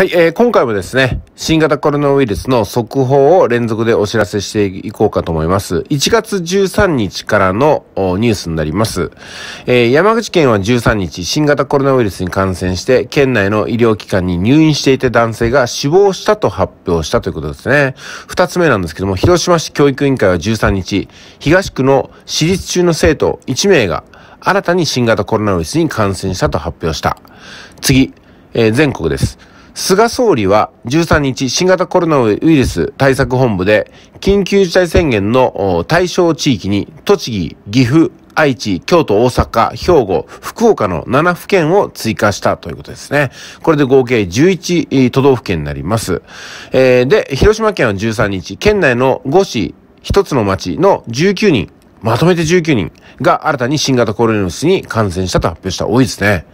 はい、えー、今回もですね、新型コロナウイルスの速報を連続でお知らせしていこうかと思います。1月13日からのニュースになります。えー、山口県は13日、新型コロナウイルスに感染して、県内の医療機関に入院していた男性が死亡したと発表したということですね。2つ目なんですけども、広島市教育委員会は13日、東区の私立中の生徒1名が新たに新型コロナウイルスに感染したと発表した。次、えー、全国です。菅総理は13日、新型コロナウイルス対策本部で、緊急事態宣言の対象地域に、栃木、岐阜、愛知、京都、大阪、兵庫、福岡の7府県を追加したということですね。これで合計11都道府県になります。えー、で、広島県は13日、県内の5市、1つの町の19人、まとめて19人が新たに新型コロナウイルスに感染したと発表した多いですね。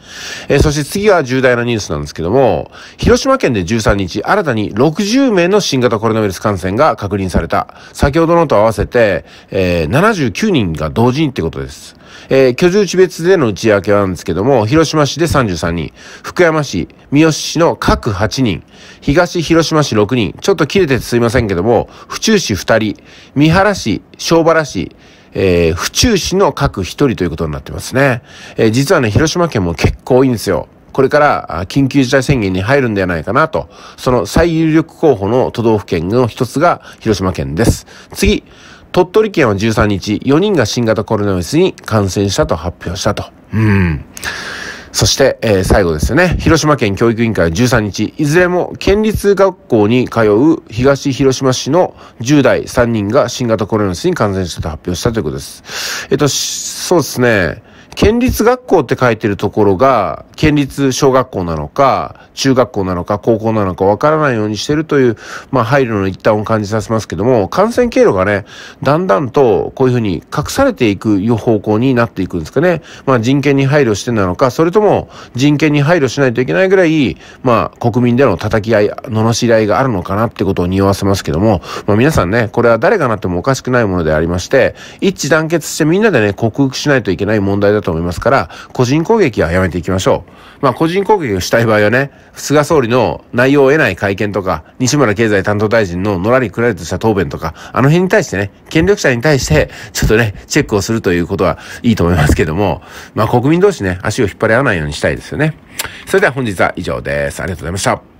えー、そして次は重大なニュースなんですけども、広島県で13日、新たに60名の新型コロナウイルス感染が確認された。先ほどのと合わせて、えー、79人が同時にってことです。えー、居住地別での内訳なんですけども、広島市で33人、福山市、三好市の各8人、東広島市6人、ちょっと切れててすいませんけども、府中市2人、三原市、小原市、えー、府中市の各一人ということになってますね。えー、実はね、広島県も結構多いんですよ。これから緊急事態宣言に入るんではないかなと、その最有力候補の都道府県の一つが広島県です。次、鳥取県は13日、4人が新型コロナウイルスに感染したと発表したと。うん。そして、えー、最後ですよね。広島県教育委員会13日、いずれも県立学校に通う東広島市の10代3人が新型コロナウイルスに感染したと発表したということです。えっと、そうですね。県立学校って書いてるところが、県立小学校なのか、中学校なのか、高校なのかわからないようにしてるという、まあ、配慮の一端を感じさせますけども、感染経路がね、だんだんとこういうふうに隠されていく方向になっていくんですかね。まあ、人権に配慮してなのか、それとも人権に配慮しないといけないぐらい、まあ、国民での叩き合い、罵り合いがあるのかなってことを匂わせますけども、まあ、皆さんね、これは誰がなってもおかしくないものでありまして、一致団結してみんなでね、克服しないといけない問題だとと思いますから、個人攻撃はやめていきましょう。まあ、個人攻撃をしたい場合はね、菅総理の内容を得ない会見とか、西村経済担当大臣ののらりくらりとした答弁とか、あの辺に対してね、権力者に対して、ちょっとね、チェックをするということはいいと思いますけども、まあ、国民同士ね、足を引っ張り合わないようにしたいですよね。それでは本日は以上です。ありがとうございました。